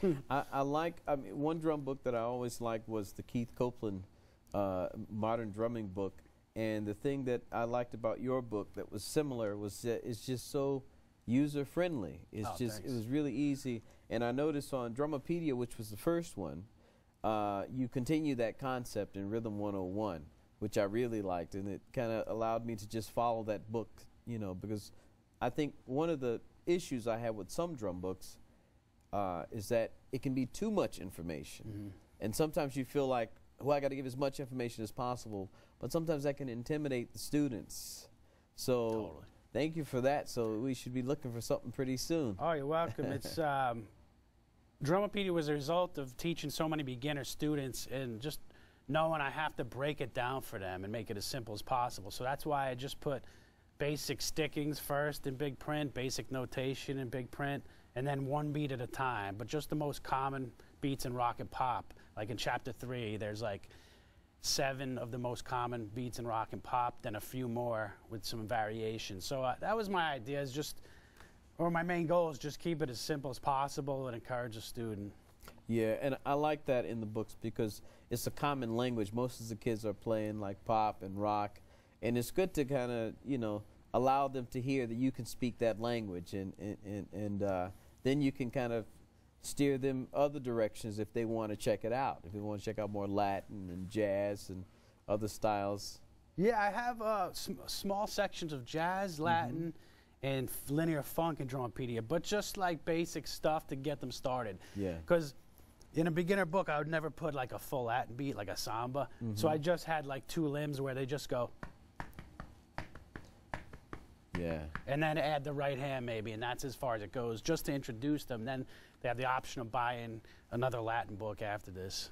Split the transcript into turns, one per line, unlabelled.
Hmm. I, I, like I mean, one drum book that I always liked was the Keith Copeland uh, modern drumming book, and the thing that I liked about your book that was similar was that it's just so user friendly. It's oh, just thanks. it was really easy, and I noticed on Drumopedia, which was the first one, uh, you continue that concept in Rhythm 101, which I really liked, and it kind of allowed me to just follow that book, you know, because I think one of the issues I had with some drum books uh, is that it can be too much information. Mm-hmm. And sometimes you feel like, well, I got to give as much information as possible, but sometimes that can intimidate the students. So totally. thank you for that. So we should be looking for something pretty soon.
Oh, you're welcome. it's um, Drumopedia was a result of teaching so many beginner students and just knowing I have to break it down for them and make it as simple as possible. So that's why I just put – basic stickings first in big print, basic notation in big print, and then one beat at a time. But just the most common beats in rock and pop. Like in chapter three, there's like seven of the most common beats in rock and pop, then a few more with some variations. So uh, that was my idea. Is just or my main goal is just keep it as simple as possible and encourage a student.
Yeah, and I like that in the books because it's a common language. Most of the kids are playing like pop and rock, and it's good to kind of you know allow them to hear that you can speak that language, and and and, and uh, then you can kind of steer them other directions if they want to check it out. If they want to check out more Latin and jazz and
other styles. Yeah, I have uh, sm small sections of jazz, mm-hmm. Latin. Mm -hmm and linear funk and Drumpedia, but just like basic stuff to get them started. Yeah. Because in a beginner book, I would never put like a full Latin beat, like a samba. Mm -hmm. So mm-hmm. I just had like two limbs where they just go yeah. And then add the right hand maybe, and that's as far as it goes, just to introduce them. Then they have the option of buying another Latin book after this.